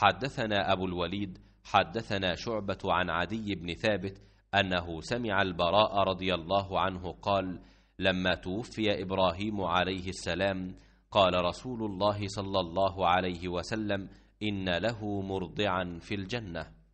حدثنا أبو الوليد حدثنا شعبة عن عدي بن ثابت أنه سمع البراء رضي الله عنه قال لما توفي إبراهيم عليه السلام قال رسول الله صلى الله عليه وسلم إن له مرضعا في الجنة